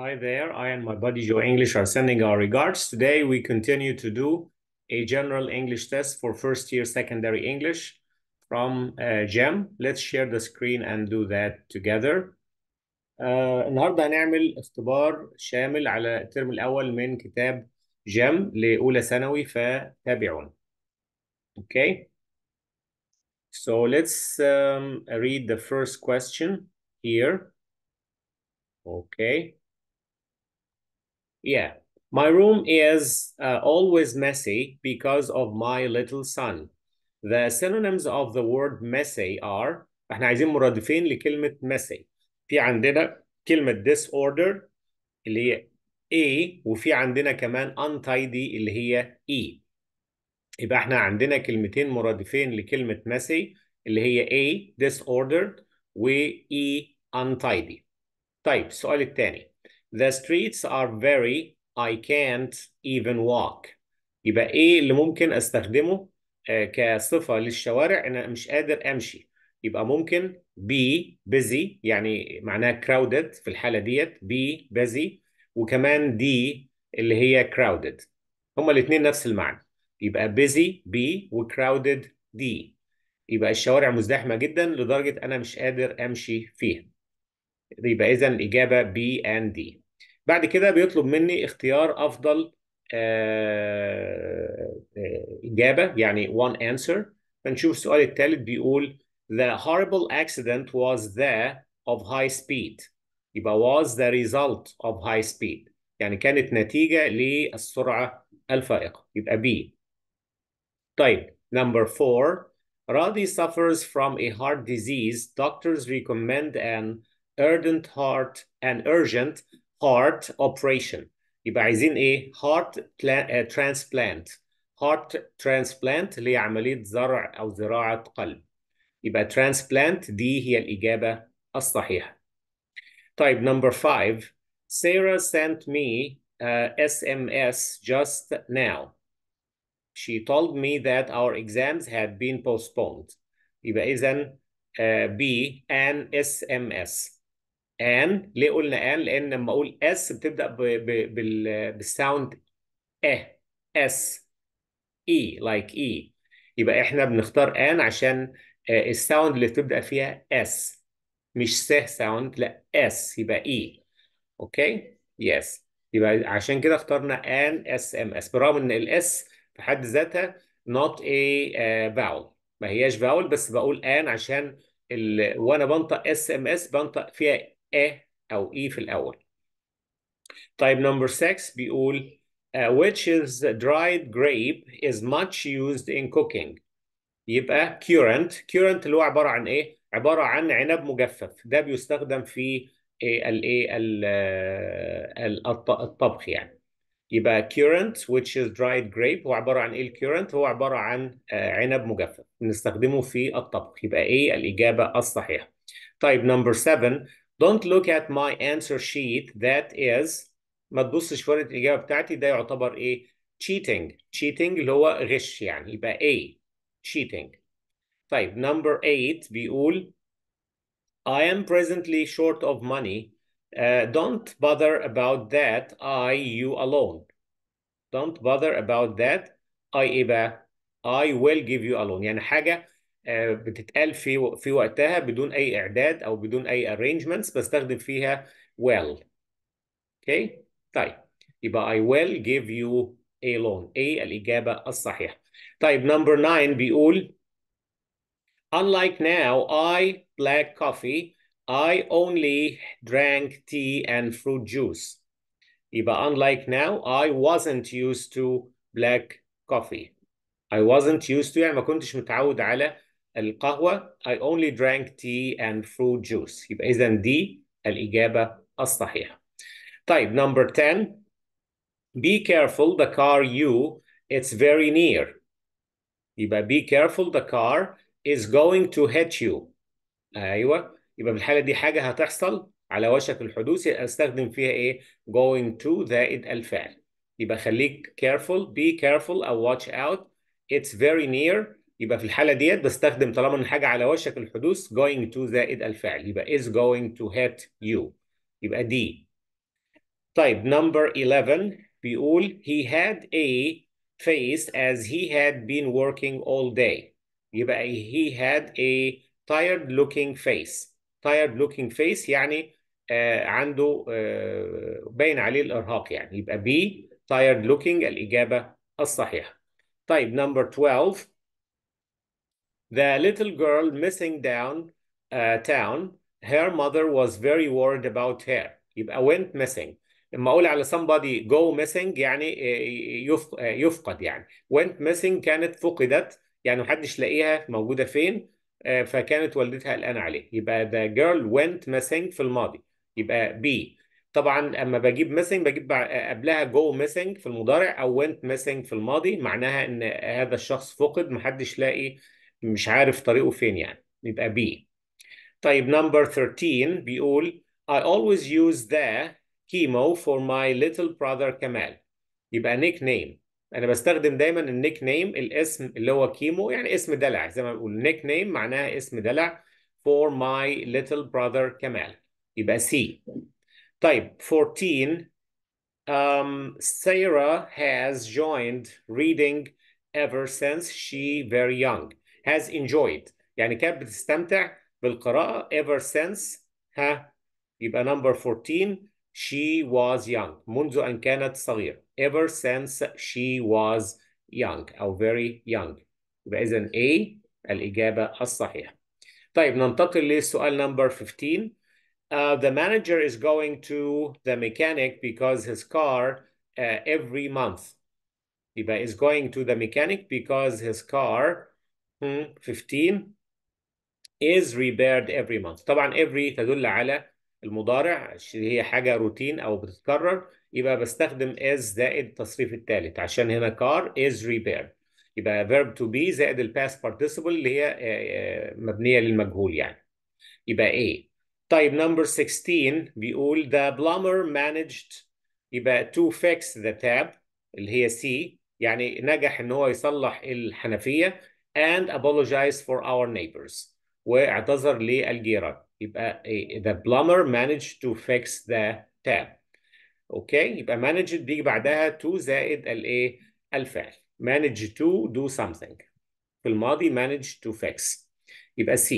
Hi there, I and my buddy Joe English are sending our regards. Today we continue to do a general English test for first year secondary English from uh, GEM. Let's share the screen and do that together. Uh, النهارده هنعمل اختبار شامل على الترم الأول من كتاب جيم لأولى ثانوي فتابعون. Okay. So let's um, read the first question here. Okay. Yeah. My room is uh, always messy because of my little son. The synonyms of the word messy are احنا عايزين مرادفين لكلمة messy. في عندنا كلمة disorder اللي هي A وفي عندنا كمان untidy اللي هي E. يبقى احنا عندنا كلمتين مرادفين لكلمة messy اللي هي A disordered و E untidy. طيب السؤال الثاني The streets are very I can't even walk يبقى ايه اللي ممكن استخدمه آه، كصفة للشوارع انا مش قادر امشي يبقى ممكن be busy يعني معناها crowded في الحالة ديت be busy وكمان دي اللي هي crowded هما الاثنين نفس المعنى يبقى busy be وcrowded دي يبقى الشوارع مزدحمة جدا لدرجة أنا مش قادر أمشي فيها يبقى إذا الإجابة B and D بعد كده بيطلب مني اختيار افضل اجابه يعني one answer فنشوف السؤال الثالث بيقول The horrible accident was the of high speed يبقى was the result of high speed يعني كانت نتيجة للسرعة الفائقة يبقى B طيب number four Radhi suffers from a heart disease doctors recommend an urgent heart an urgent heart operation يبقى عايزين ايه heart transplant heart transplant اللي هي عملية زرع أو زراعة قلب يبقى transplant دي هي الإجابة الصحيحة طيب number five Sarah sent me uh, SMS just now she told me that our exams had been postponed يبقى إذن uh, B and SMS ان ليه قلنا ان لان لما اقول اس بتبدا ب ب بالساوند اه اس اي لايك اي يبقى احنا بنختار ان عشان آه، الساوند اللي بتبدا فيها اس مش س ساوند لا اس يبقى اي اوكي يس يبقى عشان كده اخترنا ان اس ام اس برغم ان الاس في حد ذاتها نوت اي فاول ما هياش فاول بس بقول ان عشان ال... وانا بنطق اس ام اس بنطق فيها A أو E في الأول. طيب نمبر 6 بيقول uh, which is dried grape is much used in cooking. يبقى currant، currant اللي هو عبارة عن إيه؟ عبارة عن عنب مجفف، ده بيستخدم في الايه إيه؟ آه، الطبخ يعني. يبقى currant which is dried grape هو عبارة عن ايه الكيورنت هو عبارة عن آه، عنب مجفف بنستخدمه في الطبخ يبقى ايه الإجابة الصحيحة. طيب نمبر 7 Don't look at my answer sheet that is ما تبصش في ورقة الإجابة بتاعتي ده يعتبر إيه؟ cheating cheating اللي هو غش يعني يبقى A cheating طيب number 8 بيقول I am presently short of money uh, don't bother about that I you alone don't bother about that I I will give you a loan يعني حاجة بتتقال في في وقتها بدون اي اعداد او بدون اي arrangements بستخدم فيها will اوكي okay. طيب يبقى I will give you a loan A الإجابة الصحيحة طيب number 9 بيقول unlike now I black coffee I only drank tea and fruit juice يبقى unlike now I wasn't used to black coffee I wasn't used to يعني ما كنتش متعود على القهوة I only drank tea and fruit juice يبقى إذا دي الإجابة الصحيحة طيب number 10 be careful the car you it's very near يبقى be careful the car is going to hit you أيوة يبقى في الحالة دي حاجة هتحصل على وشك الحدوث استخدم فيها ايه going to زائد الفعل يبقى خليك careful be careful أو watch out it's very near يبقى في الحاله ديت بستخدم طالما ان حاجه على وشك الحدوث going to زائد الفعل يبقى is going to hit you يبقى دي طيب number 11 بيقول he had a face as he had been working all day يبقى he had a tired looking face tired looking face يعني آه عنده آه باين عليه الارهاق يعني يبقى B tired looking الاجابه الصحيحه طيب number 12 The little girl missing down uh, town, her mother was very worried about her. يبقى went missing. لما أقول على somebody go missing يعني آه، آه، يفقد يعني. Went missing كانت فقدت يعني محدش لاقيها موجودة فين آه، فكانت والدتها قلقانة عليه. يبقى the girl went missing في الماضي. يبقى be. طبعا اما بجيب missing بجيب قبلها go missing في المضارع او went missing في الماضي معناها ان هذا الشخص فقد محدش لاقي مش عارف طريقه فين يعني يبقى B طيب number 13 بيقول I always use the chemo for my little brother كمال يبقى نيك نيم انا بستخدم دايما النيك نيم الاسم اللي هو كيمو يعني اسم دلع زي ما بنقول نيك نيم معناها اسم دلع for my little brother كمال يبقى C طيب 14 um, Sarah has joined reading ever since she very young has enjoyed يعني كانت بتستمتع بالقراءة ever since ها يبقى number 14 she was young منذ أن كانت صغيرة ever since she was young أو very young يبقى إذا A الإجابة الصحيحة طيب ننتقل للسؤال number 15 Uh, the manager is going to the mechanic because his car uh, every month. Iba is going to the mechanic because his car 15 is repaired every month طبعا every تدل على المضارع هي حاجة روتين أو بتتكرر يبقى بستخدم is زائد التصريف الثالث عشان هنا car is repaired يبقى verb to be زائد past participle اللي هي آه، آه، مبنية للمجهول يعني يبقى A طيب number 16 بيقول the plumber managed يبقى to fix the tab اللي هي C يعني نجح ان هو يصلح الحنفية and apologize for our neighbors واعتذر للجيران يبقى the plumber managed to fix the tap Okay. يبقى managed بيجي بعدها to زائد الايه الفعل managed to do something في الماضي managed to fix يبقى C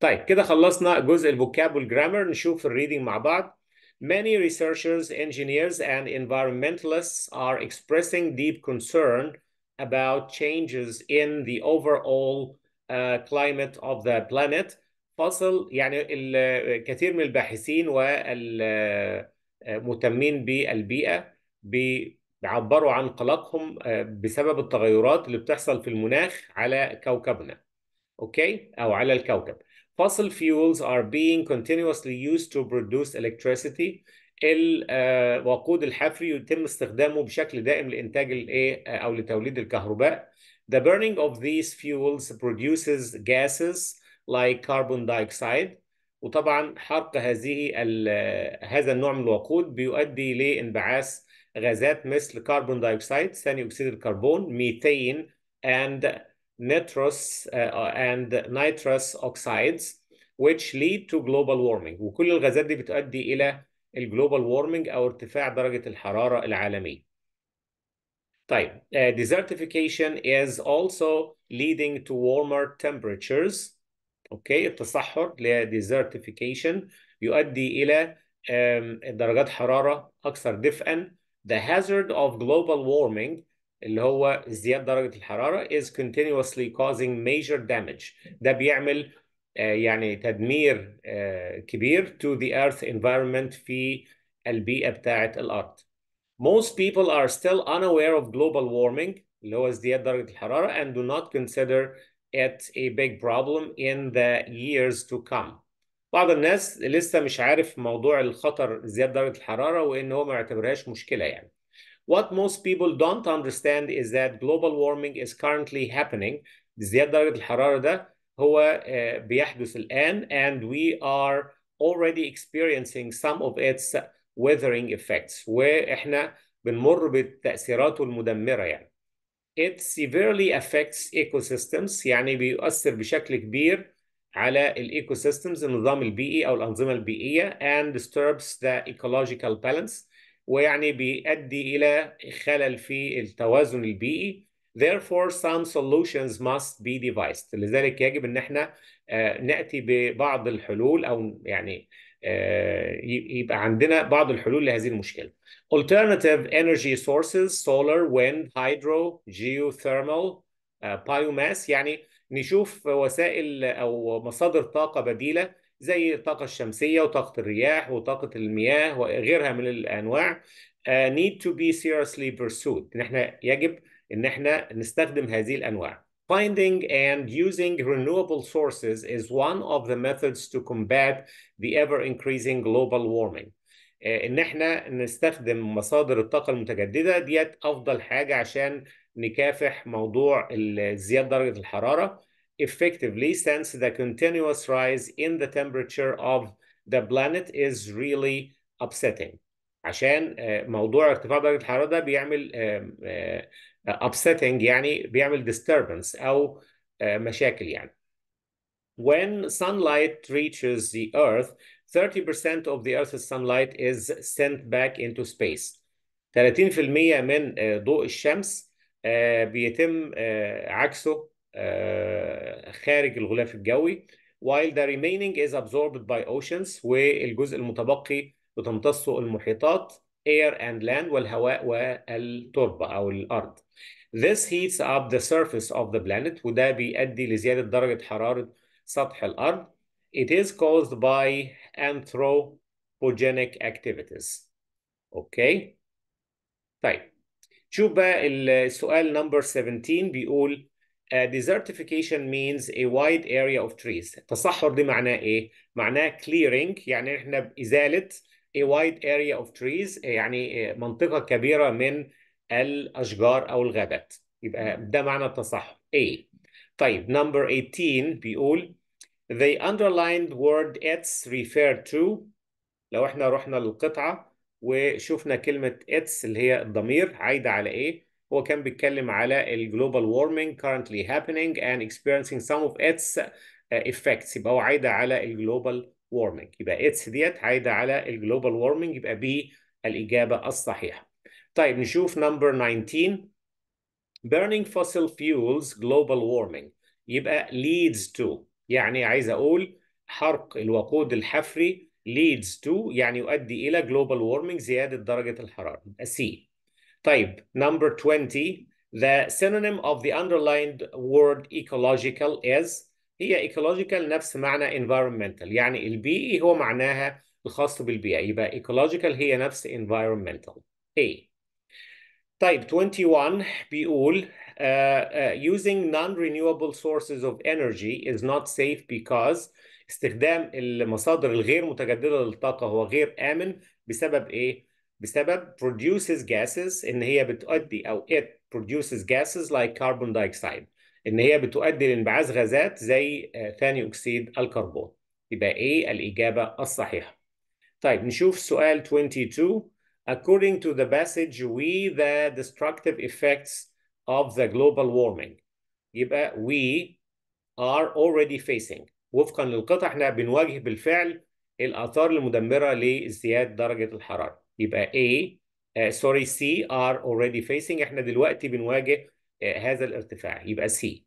طيب كده خلصنا جزء الفوكاب والجرامر نشوف الريدنج مع بعض Many researchers, engineers, and environmentalists are expressing deep concern about changes in the overall uh, climate of the planet فصل يعني كثير من الباحثين والمهتمين آه، بالبيئة بيعبروا عن قلقهم آه، بسبب التغيرات اللي بتحصل في المناخ على كوكبنا أوكي أو على الكوكب Fossil fuels are being continuously used to produce electricity الوقود آه، الحفري يتم استخدامه بشكل دائم لإنتاج الإيه آه، أو لتوليد الكهرباء. The burning of these fuels produces gases like carbon dioxide وطبعا حرق هذه هذا النوع من الوقود بيؤدي لانبعاث غازات مثل كربون دايوكسيد ثاني اكسيد الكربون ميثين and nitrous uh, and nitrous oxides which lead to global warming وكل الغازات دي بتؤدي الى الجلوبال وورمنج او ارتفاع درجه الحراره العالميه. طيب uh, desertification is also leading to warmer temperatures. اوكي okay. التصحر اللي هي desertification يؤدي الى um, درجات حراره اكثر دفئا. The hazard of global warming اللي هو ازدياد درجه الحراره is continuously causing major damage ده بيعمل يعني تدمير كبير to the earth environment في البيئة بتاعة الأرض. Most people are still unaware of global warming اللي هو ازدياد درجة الحرارة and do not consider it a big problem in the years to come. بعض الناس لسه مش عارف موضوع الخطر زيادة درجة الحرارة وإن هو ما يعتبرهاش مشكلة يعني. What most people don't understand is that global warming is currently happening. زيادة درجة الحرارة ده هو آه، بيحدث الآن and we are already experiencing some of its weathering effects واحنا بنمر بتأثيراته المدمرة يعني it severely affects ecosystems يعني بيؤثر بشكل كبير على الايكو systems النظام البيئي او الانظمه البيئيه and disturbs the ecological balance ويعني بيؤدي الى خلل في التوازن البيئي Therefore some solutions must be devised لذلك يجب ان احنا آه، ناتي ببعض الحلول او يعني آه، يبقى عندنا بعض الحلول لهذه المشكله. Alternative energy sources solar, wind, hydro, geothermal, آه، biomass يعني نشوف وسائل او مصادر طاقه بديله زي الطاقه الشمسيه وطاقه الرياح وطاقه المياه وغيرها من الانواع need to be seriously pursued ان احنا يجب ان احنا نستخدم هذه الانواع Finding and using renewable sources is one of the methods to combat the ever-increasing global warming. ان احنا نستخدم مصادر الطاقه المتجدده ديت افضل حاجه عشان نكافح موضوع زياده درجه الحراره effectively since the continuous rise in the temperature of the planet is really upsetting عشان موضوع ارتفاع درجه الحراره ده بيعمل upsetting يعني بيعمل disturbance أو مشاكل يعني. When sunlight reaches the earth, 30% of the earth's sunlight is sent back into space. 30% من ضوء الشمس بيتم عكسه خارج الغلاف الجوي while the remaining is absorbed by oceans والجزء المتبقي بتمتصه المحيطات air and land والهواء والتربة أو الأرض. This heats up the surface of the planet وده بيؤدي لزيادة درجة حرارة سطح الأرض. It is caused by anthropogenic activities. okay. طيب شوف بقى السؤال number 17 بيقول uh, desertification means a wide area of trees. التصحر دي معناه إيه؟ معناه clearing يعني إحنا بإزالة a wide area of trees آه، يعني آه، منطقة كبيرة من الأشجار أو الغابات يبقى ده معنى التصحر A طيب number 18 بيقول The underlined word it's referred to لو احنا رحنا للقطعة وشفنا كلمة it's اللي هي الضمير عايدة على ايه؟ هو كان بيتكلم على global warming currently happening and experiencing some of its آه، effects يبقى هو عايدة على global warming يبقى اتس ديت عايده على الجلوبال warming يبقى بي الاجابه الصحيحه طيب نشوف نمبر 19 burning fossil fuels global warming يبقى leads to يعني عايز اقول حرق الوقود الحفري leads to يعني يؤدي الى global warming زياده درجه الحراره يبقى سي طيب نمبر 20 the synonym of the underlined word ecological is هي ايكولوجيكال نفس معنى انفايرمنتال يعني البيئي e هو معناها الخاص بالبيئة e. يبقى ايكولوجيكال هي نفس انفايرمنتال اي طيب 21 بيقول uh, uh, using non-renewable sources of energy is not safe because استخدام المصادر الغير متجددة للطاقة هو غير آمن بسبب إيه؟ بسبب produces gases إن هي بتؤدي أو it produces gases like carbon dioxide ان هي بتؤدي لانبعاث غازات زي آه، ثاني اكسيد الكربون يبقى ايه الاجابه الصحيحه طيب نشوف سؤال 22 according to the passage we the destructive effects of the global warming يبقى we are already facing وفقا للقطع احنا بنواجه بالفعل الاثار المدمره لازدياد درجه الحراره يبقى A سوري آه، uh, C are already facing احنا دلوقتي بنواجه آه، هذا الارتفاع يبقى سي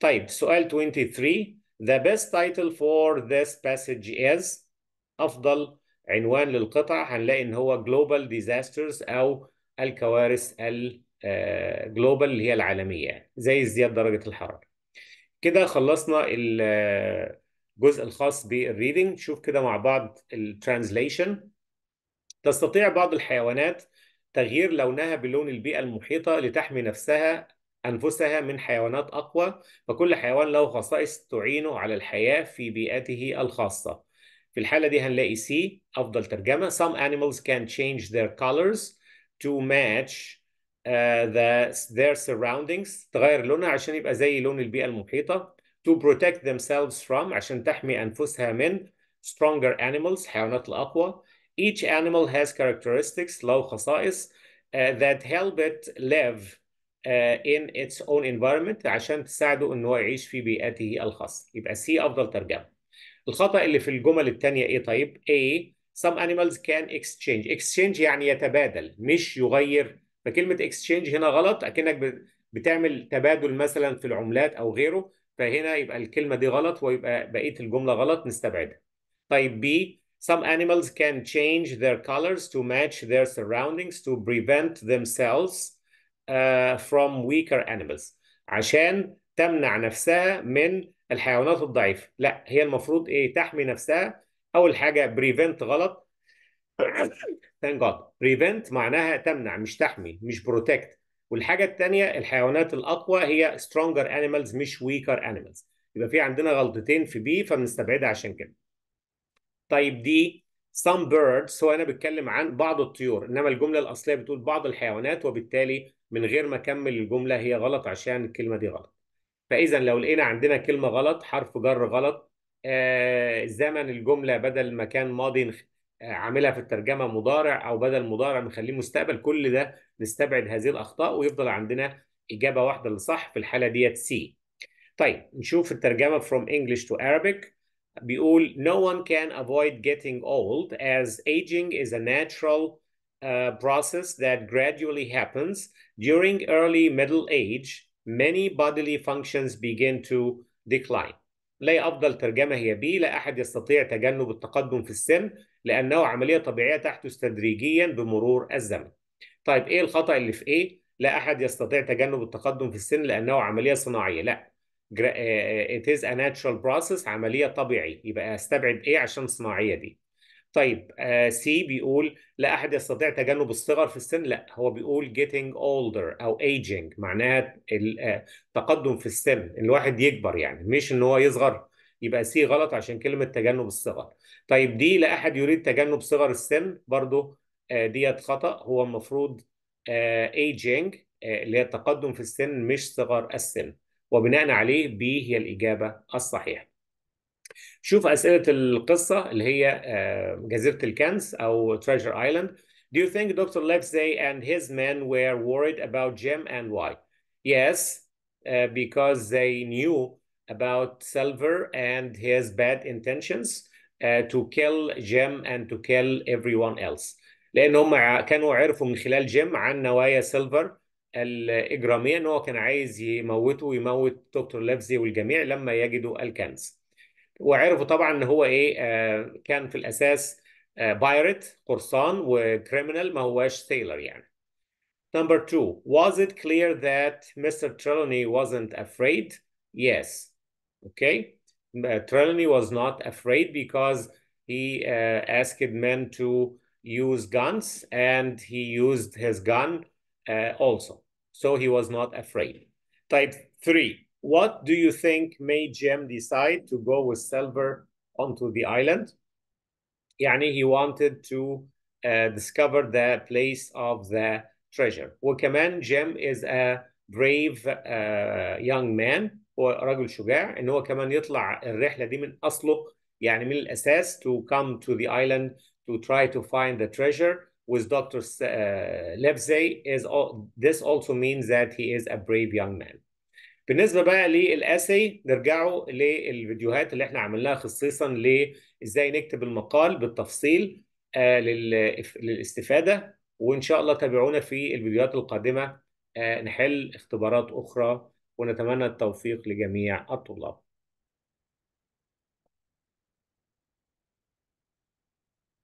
طيب سؤال 23 The best title for this passage is أفضل عنوان للقطع هنلاقي إن هو Global Disasters أو الكوارث الجلوبال آه، اللي هي العالمية زي ازدياد درجة الحرارة كده خلصنا الجزء آه، الخاص بالريدنج شوف كده مع بعض الترانزليشن تستطيع بعض الحيوانات تغيير لونها بلون البيئة المحيطة لتحمي نفسها أنفسها من حيوانات أقوى فكل حيوان له خصائص تعينه على الحياة في بيئته الخاصة في الحالة دي هنلاقي C أفضل ترجمة Some animals can change their colors to match uh, the, their surroundings تغير لونها عشان يبقى زي لون البيئة المحيطة to protect themselves from عشان تحمي أنفسها من stronger animals حيوانات الأقوى each animal has characteristics له خصائص uh, that help it live آه، in its own environment عشان تساعده ان هو يعيش في بيئته الخاصه يبقى سي افضل ترجمه الخطا اللي في الجمل الثانيه ايه طيب A some animals can exchange exchange يعني يتبادل مش يغير فكلمه exchange هنا غلط اكنك بتعمل تبادل مثلا في العملات او غيره فهنا يبقى الكلمه دي غلط ويبقى بقيه الجمله غلط نستبعدها طيب B Some animals can change their colors to match their surroundings to prevent themselves آه، from weaker animals عشان تمنع نفسها من الحيوانات الضعيفة لا هي المفروض ايه تحمي نفسها اول حاجة بريفنت غلط thank God prevent معناها تمنع مش تحمي مش بروتكت والحاجة الثانية الحيوانات الأقوى هي stronger animals مش weaker animals يبقى في عندنا غلطتين في بي فبنستبعدها عشان كده طيب دي some birds هو انا بتكلم عن بعض الطيور انما الجمله الاصليه بتقول بعض الحيوانات وبالتالي من غير ما اكمل الجمله هي غلط عشان الكلمه دي غلط فاذا لو لقينا عندنا كلمه غلط حرف جر غلط آه، زمن الجمله بدل ما كان ماضي آه، عاملها في الترجمه مضارع او بدل مضارع نخليه مستقبل كل ده نستبعد هذه الاخطاء ويفضل عندنا اجابه واحده اللي صح في الحاله ديت سي طيب نشوف الترجمه from English to Arabic we no one can avoid getting old as aging is a natural uh, process that gradually happens. During early middle age, many bodily functions begin to decline. لا أفضل ترجمة هي بي لا أحد يستطيع تجنب التقدم في السن لأنه عملية طبيعية تحدث تدريجيا بمرور الزمن. طيب إيه الخطأ اللي في إيه؟ لا أحد يستطيع تجنب التقدم في السن لأنه عملية صناعية، لا آه، آه، it is a natural process عملية طبيعي يبقى استبعد ايه عشان صناعية دي طيب سي آه، uh, بيقول لا أحد يستطيع تجنب الصغر في السن لا هو بيقول getting older أو aging معناها التقدم في السن الواحد يكبر يعني مش إن هو يصغر يبقى سي غلط عشان كلمة تجنب الصغر طيب دي لا أحد يريد تجنب صغر السن برضو ديت خطأ هو المفروض aging اللي هي التقدم في السن مش صغر السن وبناء عليه B هي الإجابة الصحيحة شوف أسئلة القصة اللي هي جزيرة الكنز أو Treasure Island Do you think Dr. Livesey and his men were worried about Jim and why? Yes, uh, because they knew about Silver and his bad intentions uh, to kill Jim and to kill everyone else. لأن هم كانوا عرفوا من خلال جيم عن نوايا سيلفر الاجراميه ان هو كان عايز يموته ويموت دكتور لافزي والجميع لما يجدوا الكنز وعرفوا طبعا ان هو ايه آه كان في الاساس آه، بايرت قرصان وكريمنال ما هواش سيلر يعني Number two, was it clear that Mr. Trelawney wasn't afraid? Yes. Okay. Uh, Trelawney was not afraid because he uh, asked men to use guns and he used his gun uh, also. So he was not afraid. Type three, what do you think made Jim decide to go with Silver onto the island? Yani he wanted to uh, discover the place of the treasure. وكمان Jim is a brave uh, young man or رجل شجاع and هو كمان يطلع الرحله دي من اصله يعني من الاساس to come to the island to try to find the treasure with Dr. Uh, Levsey is this also means that he is a brave young man. بالنسبه بقى للاسي نرجعوا للفيديوهات اللي احنا عملناها خصيصا لازاي نكتب المقال بالتفصيل آه، للاستفاده وان شاء الله تابعونا في الفيديوهات القادمه آه، نحل اختبارات اخرى ونتمنى التوفيق لجميع الطلاب